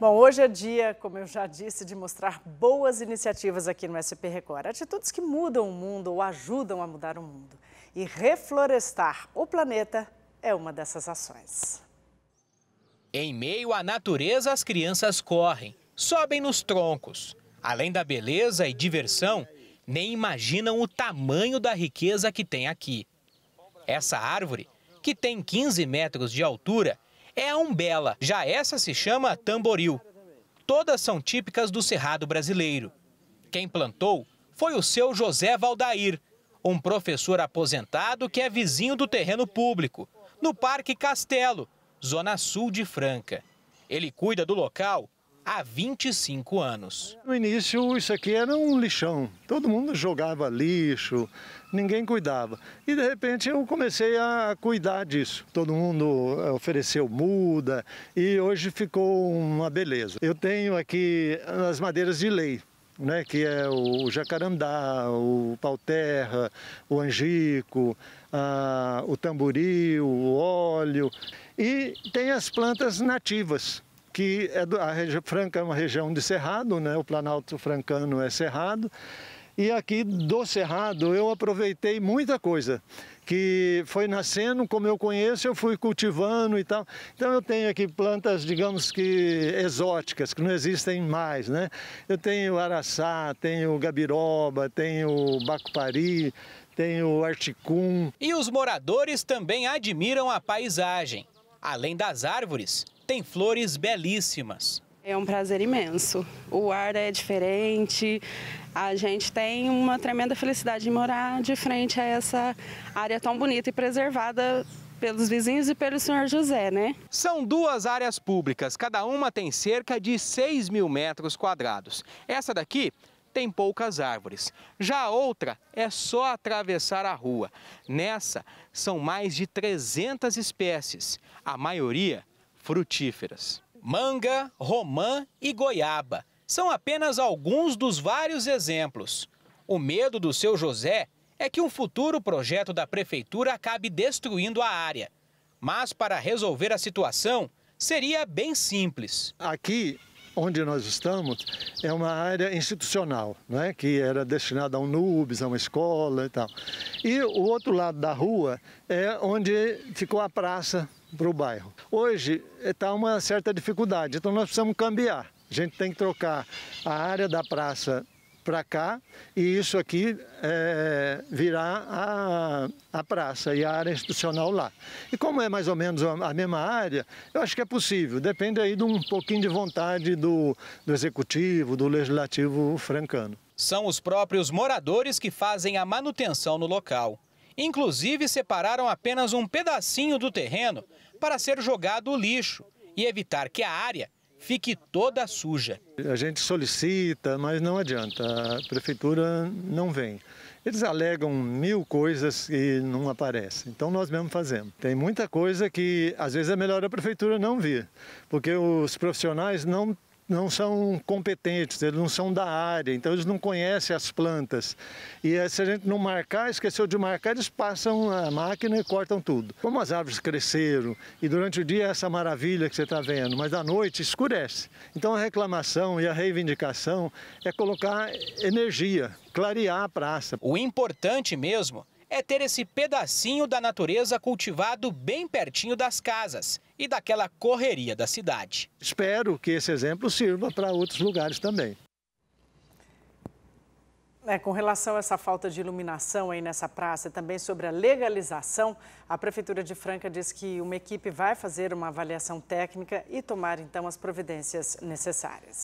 Bom, hoje é dia, como eu já disse, de mostrar boas iniciativas aqui no SP Record. Atitudes que mudam o mundo ou ajudam a mudar o mundo. E reflorestar o planeta é uma dessas ações. Em meio à natureza, as crianças correm, sobem nos troncos. Além da beleza e diversão, nem imaginam o tamanho da riqueza que tem aqui. Essa árvore, que tem 15 metros de altura, é a umbela, já essa se chama tamboril. Todas são típicas do cerrado brasileiro. Quem plantou foi o seu José Valdair, um professor aposentado que é vizinho do terreno público, no Parque Castelo, zona sul de Franca. Ele cuida do local há 25 anos. No início, isso aqui era um lixão. Todo mundo jogava lixo, ninguém cuidava. E de repente eu comecei a cuidar disso. Todo mundo eh, ofereceu muda e hoje ficou uma beleza. Eu tenho aqui as madeiras de lei. Né, que é o jacarandá, o pau-terra, o angico, a, o tamboril, o óleo. E tem as plantas nativas, que é a região franca é uma região de cerrado, né? O Planalto Francano é cerrado. E aqui do cerrado eu aproveitei muita coisa que foi nascendo, como eu conheço, eu fui cultivando e tal. Então eu tenho aqui plantas, digamos que exóticas, que não existem mais, né? Eu tenho araçá, tenho gabiroba, tenho bacupari, tenho articum. E os moradores também admiram a paisagem. Além das árvores, tem flores belíssimas. É um prazer imenso. O ar é diferente. A gente tem uma tremenda felicidade de morar de frente a essa área tão bonita e preservada pelos vizinhos e pelo senhor José, né? São duas áreas públicas, cada uma tem cerca de 6 mil metros quadrados. Essa daqui tem poucas árvores. Já a outra é só atravessar a rua. Nessa, são mais de 300 espécies, a maioria frutíferas. Manga, romã e goiaba são apenas alguns dos vários exemplos. O medo do seu José é que um futuro projeto da prefeitura acabe destruindo a área. Mas para resolver a situação, seria bem simples. Aqui onde nós estamos é uma área institucional, né, que era destinada a um NUBS, a uma escola e tal. E o outro lado da rua é onde ficou a praça para o bairro. Hoje está eh, uma certa dificuldade, então nós precisamos cambiar. A gente tem que trocar a área da praça para cá e isso aqui é, virá a, a praça e a área institucional lá. E como é mais ou menos a mesma área, eu acho que é possível, depende aí de um pouquinho de vontade do, do executivo, do legislativo francano. São os próprios moradores que fazem a manutenção no local. Inclusive, separaram apenas um pedacinho do terreno para ser jogado o lixo e evitar que a área fique toda suja. A gente solicita, mas não adianta, a prefeitura não vem. Eles alegam mil coisas e não aparecem, então nós mesmo fazemos. Tem muita coisa que às vezes é melhor a prefeitura não vir, porque os profissionais não não são competentes, eles não são da área, então eles não conhecem as plantas. E eh, se a gente não marcar, esqueceu de marcar, eles passam a máquina e cortam tudo. Como as árvores cresceram e durante o dia é essa maravilha que você está vendo, mas à noite escurece. Então a reclamação e a reivindicação é colocar energia, clarear a praça. O importante mesmo é ter esse pedacinho da natureza cultivado bem pertinho das casas e daquela correria da cidade. Espero que esse exemplo sirva para outros lugares também. É, com relação a essa falta de iluminação aí nessa praça e também sobre a legalização, a Prefeitura de Franca diz que uma equipe vai fazer uma avaliação técnica e tomar então as providências necessárias.